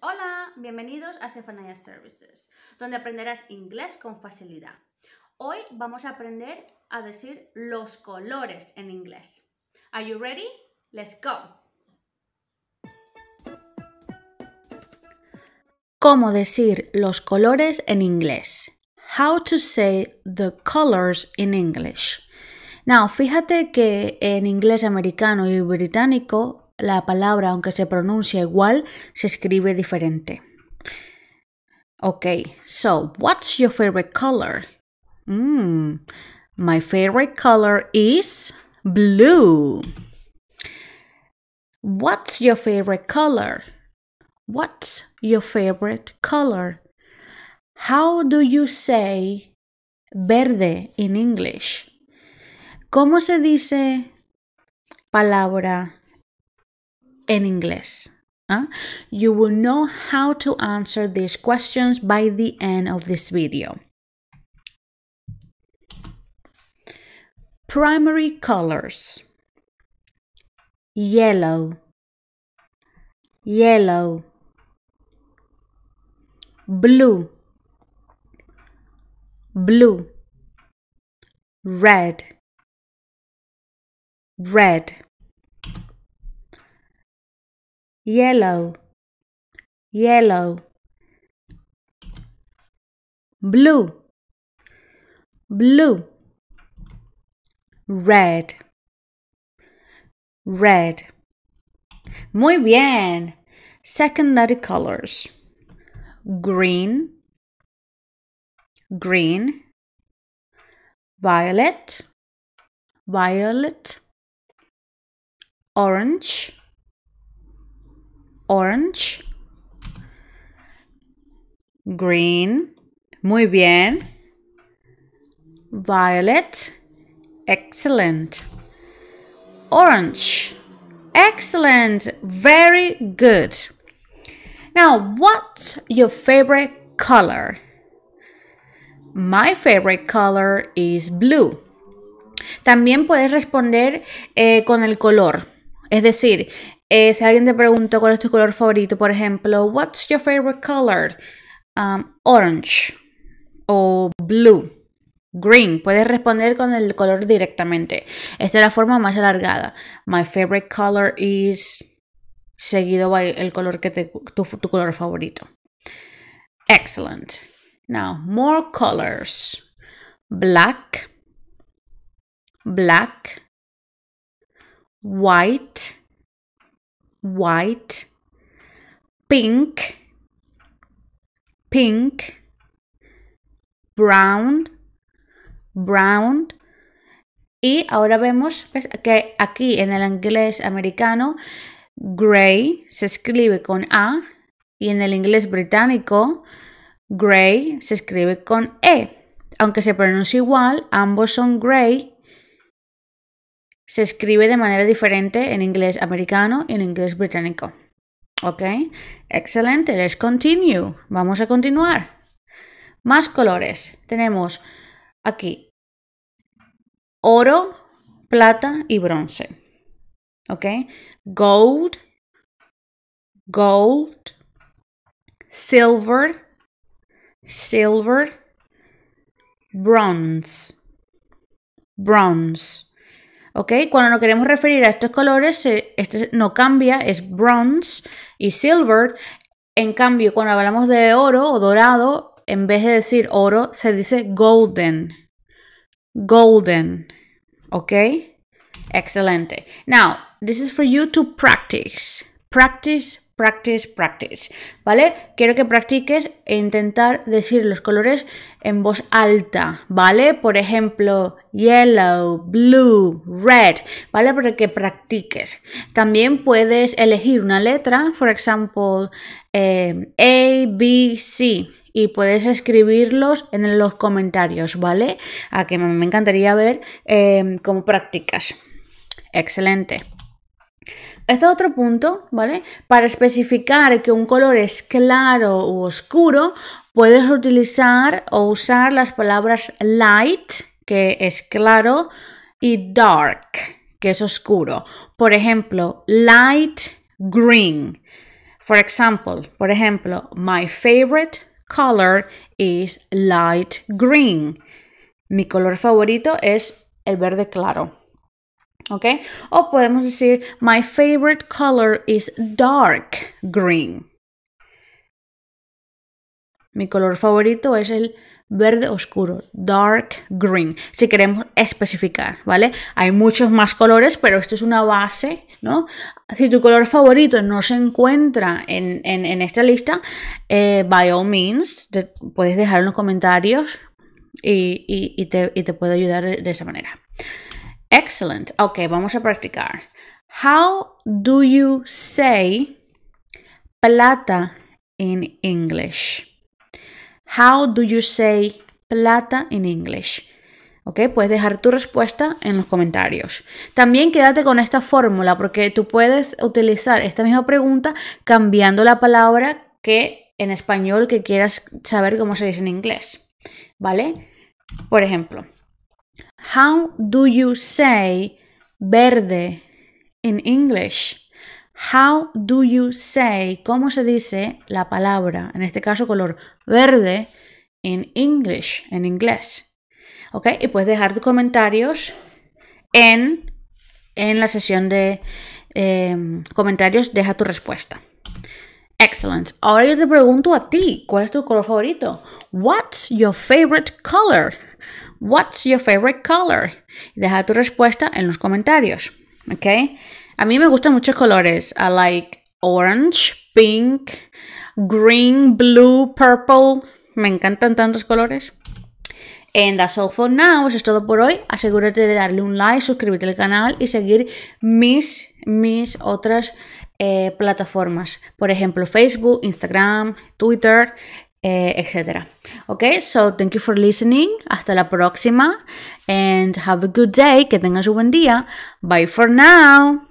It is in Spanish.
Hola, bienvenidos a Sephania Services, donde aprenderás inglés con facilidad. Hoy vamos a aprender a decir los colores en inglés. Are you ready? Let's go. Cómo decir los colores en inglés. How to say the colors in English. Now, fíjate que en inglés americano y británico la palabra, aunque se pronuncia igual, se escribe diferente. Ok, so, what's your favorite color? Mm, my favorite color is blue. What's your favorite color? What's your favorite color? How do you say verde in English? ¿Cómo se dice palabra en inglés. Uh, you will know how to answer these questions by the end of this video. Primary colors Yellow Yellow Blue Blue Red Red yellow, yellow. Blue, blue. Red, red. Muy bien. Secondary colors. Green, green. Violet, violet. Orange, orange, green, muy bien, violet, excellent, orange, excellent, very good. Now, what's your favorite color? My favorite color is blue. También puedes responder eh, con el color. Es decir, Eh, si alguien te preguntó cuál es tu color favorito, por ejemplo, what's your favorite color? Um, orange o blue. Green, puedes responder con el color directamente. Esta es la forma más alargada. My favorite color is seguido el color que te, tu, tu color favorito. Excellent. Now, more colors. Black, black, white, white, pink, pink, brown, brown. Y ahora vemos que aquí en el inglés americano, gray se escribe con A y en el inglés británico, gray se escribe con E. Aunque se pronuncia igual, ambos son gray se escribe de manera diferente en inglés americano y en inglés británico. ¿Ok? Excelente, let's continue. Vamos a continuar. Más colores. Tenemos aquí oro, plata y bronce. ¿Ok? Gold, gold, silver, silver, bronze, bronze. ¿Ok? Cuando nos queremos referir a estos colores, este no cambia, es bronze y silver. En cambio, cuando hablamos de oro o dorado, en vez de decir oro, se dice golden. Golden. ¿Ok? Excelente. Now, this is for you to practice. Practice, practice, practice, ¿vale? Quiero que practiques e intentar decir los colores en voz alta, ¿vale? Por ejemplo, yellow, blue, red, ¿vale? Para que practiques. También puedes elegir una letra, por ejemplo, eh, A, B, C y puedes escribirlos en los comentarios, ¿vale? A que me encantaría ver eh, cómo practicas. Excelente. Este otro punto, ¿vale? Para especificar que un color es claro u oscuro, puedes utilizar o usar las palabras light, que es claro, y dark, que es oscuro. Por ejemplo, light green. For example, por ejemplo, my favorite color is light green. Mi color favorito es el verde claro. O podemos decir, my favorite color is dark green. Mi color favorito es el verde oscuro, dark green, si queremos especificar, ¿vale? Hay muchos más colores, pero esto es una base, ¿no? Si tu color favorito no se encuentra en, esta lista, eh, by all means, puedes dejar en los comentarios y, te, y puedo ayudar de esa manera. Excellent. Ok, vamos a practicar. How do you say plata in English? How do you say plata in English? ¿ok? Puedes dejar tu respuesta en los comentarios. También quédate con esta fórmula porque tú puedes utilizar esta misma pregunta cambiando la palabra que en español que quieras saber cómo se dice en inglés, ¿vale? Por ejemplo, How do you say verde in English? How do you say, cómo se dice la palabra, en este caso color verde, in English, en inglés. ¿Ok? Y puedes dejar tus comentarios en, en la sesión de em, comentarios, deja tu respuesta. Excellent. Ahora yo te pregunto a ti, ¿cuál es tu color favorito? What's your favorite color? What's your favorite color? Deja tu respuesta en los comentarios. ¿Ok? A mí me gustan muchos colores. I like orange, pink, green, blue, purple. Me encantan tantos colores. And that's all for now. Eso es todo por hoy. Asegúrate de darle un like, suscribirte al canal y seguir mis, mis otras eh, plataformas. Por ejemplo, Facebook, Instagram, Twitter, eh, etc. Okay, so thank you for listening. Hasta la próxima. And have a good day. Que tengas un buen día. Bye for now.